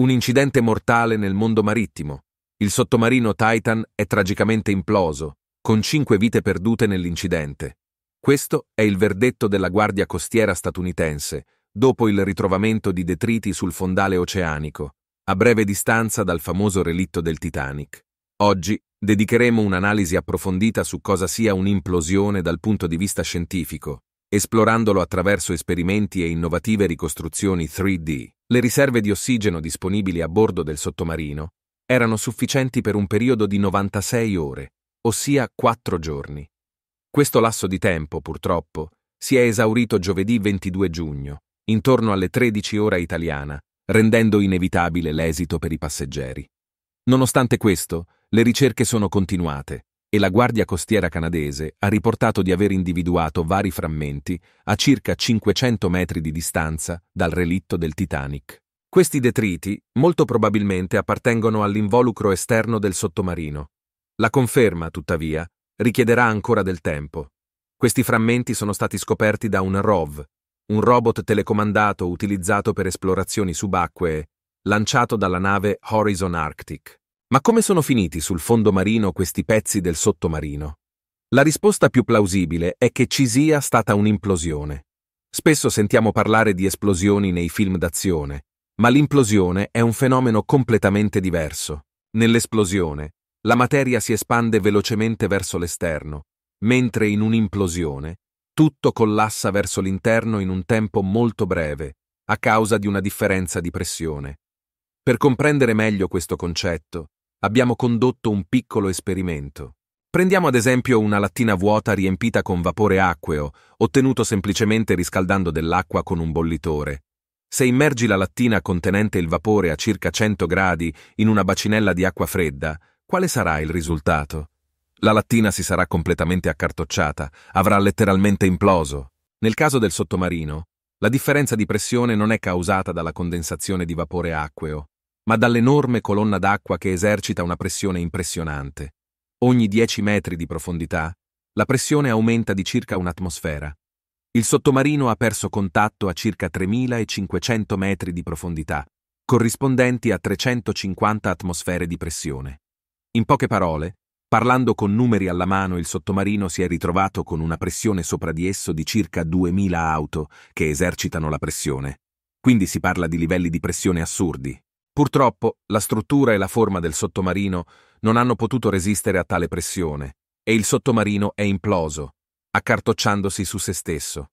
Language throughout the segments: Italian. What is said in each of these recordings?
Un incidente mortale nel mondo marittimo. Il sottomarino Titan è tragicamente imploso, con cinque vite perdute nell'incidente. Questo è il verdetto della Guardia Costiera statunitense, dopo il ritrovamento di detriti sul fondale oceanico, a breve distanza dal famoso relitto del Titanic. Oggi dedicheremo un'analisi approfondita su cosa sia un'implosione dal punto di vista scientifico, esplorandolo attraverso esperimenti e innovative ricostruzioni 3D. Le riserve di ossigeno disponibili a bordo del sottomarino erano sufficienti per un periodo di 96 ore, ossia 4 giorni. Questo lasso di tempo, purtroppo, si è esaurito giovedì 22 giugno, intorno alle 13 ora italiana, rendendo inevitabile l'esito per i passeggeri. Nonostante questo, le ricerche sono continuate e la Guardia Costiera canadese ha riportato di aver individuato vari frammenti a circa 500 metri di distanza dal relitto del Titanic. Questi detriti molto probabilmente appartengono all'involucro esterno del sottomarino. La conferma, tuttavia, richiederà ancora del tempo. Questi frammenti sono stati scoperti da un ROV, un robot telecomandato utilizzato per esplorazioni subacquee, lanciato dalla nave Horizon Arctic. Ma come sono finiti sul fondo marino questi pezzi del sottomarino? La risposta più plausibile è che ci sia stata un'implosione. Spesso sentiamo parlare di esplosioni nei film d'azione, ma l'implosione è un fenomeno completamente diverso. Nell'esplosione, la materia si espande velocemente verso l'esterno, mentre in un'implosione, tutto collassa verso l'interno in un tempo molto breve, a causa di una differenza di pressione. Per comprendere meglio questo concetto, abbiamo condotto un piccolo esperimento. Prendiamo ad esempio una lattina vuota riempita con vapore acqueo, ottenuto semplicemente riscaldando dell'acqua con un bollitore. Se immergi la lattina contenente il vapore a circa 100 gradi in una bacinella di acqua fredda, quale sarà il risultato? La lattina si sarà completamente accartocciata, avrà letteralmente imploso. Nel caso del sottomarino, la differenza di pressione non è causata dalla condensazione di vapore acqueo, ma dall'enorme colonna d'acqua che esercita una pressione impressionante. Ogni 10 metri di profondità, la pressione aumenta di circa un'atmosfera. Il sottomarino ha perso contatto a circa 3.500 metri di profondità, corrispondenti a 350 atmosfere di pressione. In poche parole, parlando con numeri alla mano, il sottomarino si è ritrovato con una pressione sopra di esso di circa 2.000 auto che esercitano la pressione. Quindi si parla di livelli di pressione assurdi. Purtroppo la struttura e la forma del sottomarino non hanno potuto resistere a tale pressione e il sottomarino è imploso, accartocciandosi su se stesso.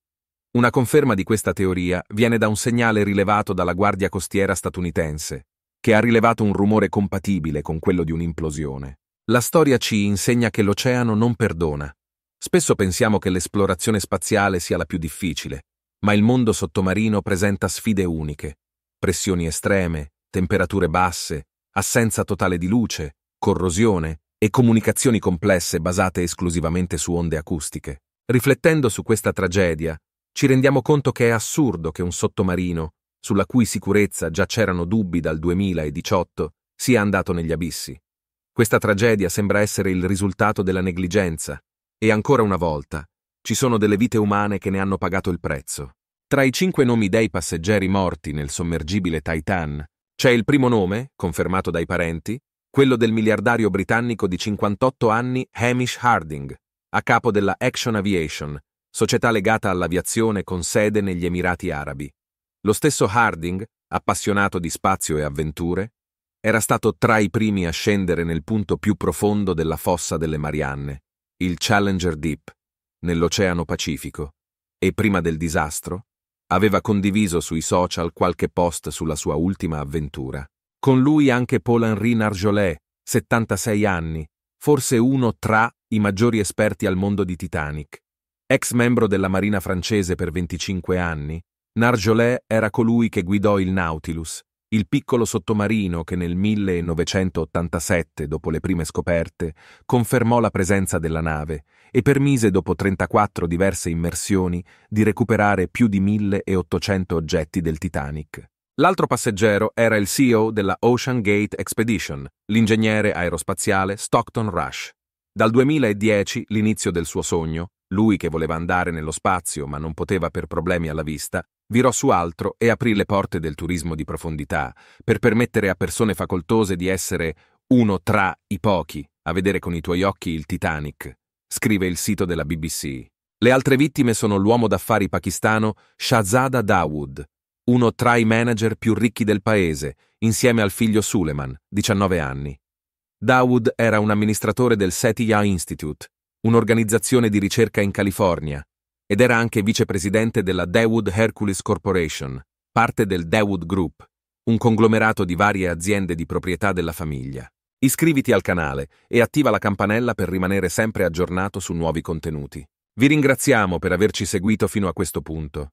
Una conferma di questa teoria viene da un segnale rilevato dalla Guardia Costiera statunitense, che ha rilevato un rumore compatibile con quello di un'implosione. La storia ci insegna che l'oceano non perdona. Spesso pensiamo che l'esplorazione spaziale sia la più difficile, ma il mondo sottomarino presenta sfide uniche, pressioni estreme, temperature basse, assenza totale di luce, corrosione e comunicazioni complesse basate esclusivamente su onde acustiche. Riflettendo su questa tragedia, ci rendiamo conto che è assurdo che un sottomarino, sulla cui sicurezza già c'erano dubbi dal 2018, sia andato negli abissi. Questa tragedia sembra essere il risultato della negligenza, e ancora una volta, ci sono delle vite umane che ne hanno pagato il prezzo. Tra i cinque nomi dei passeggeri morti nel sommergibile Titan c'è il primo nome, confermato dai parenti, quello del miliardario britannico di 58 anni Hamish Harding, a capo della Action Aviation, società legata all'aviazione con sede negli Emirati Arabi. Lo stesso Harding, appassionato di spazio e avventure, era stato tra i primi a scendere nel punto più profondo della fossa delle Marianne, il Challenger Deep, nell'Oceano Pacifico, e prima del disastro Aveva condiviso sui social qualche post sulla sua ultima avventura. Con lui anche Paul-Henri Narjolet, 76 anni, forse uno tra i maggiori esperti al mondo di Titanic. Ex membro della Marina francese per 25 anni, Narjolet era colui che guidò il Nautilus, il piccolo sottomarino che nel 1987, dopo le prime scoperte, confermò la presenza della nave e permise, dopo 34 diverse immersioni, di recuperare più di 1800 oggetti del Titanic. L'altro passeggero era il CEO della Ocean Gate Expedition, l'ingegnere aerospaziale Stockton Rush. Dal 2010, l'inizio del suo sogno, lui che voleva andare nello spazio ma non poteva per problemi alla vista, virò su altro e aprì le porte del turismo di profondità per permettere a persone facoltose di essere uno tra i pochi a vedere con i tuoi occhi il Titanic, scrive il sito della BBC. Le altre vittime sono l'uomo d'affari pakistano Shahzada Dawood, uno tra i manager più ricchi del paese, insieme al figlio Suleiman, 19 anni. Dawood era un amministratore del Setia Institute, un'organizzazione di ricerca in California, ed era anche vicepresidente della Dawood Hercules Corporation, parte del Dawood Group, un conglomerato di varie aziende di proprietà della famiglia. Iscriviti al canale e attiva la campanella per rimanere sempre aggiornato su nuovi contenuti. Vi ringraziamo per averci seguito fino a questo punto.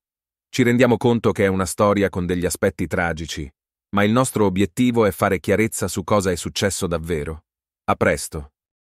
Ci rendiamo conto che è una storia con degli aspetti tragici, ma il nostro obiettivo è fare chiarezza su cosa è successo davvero. A presto!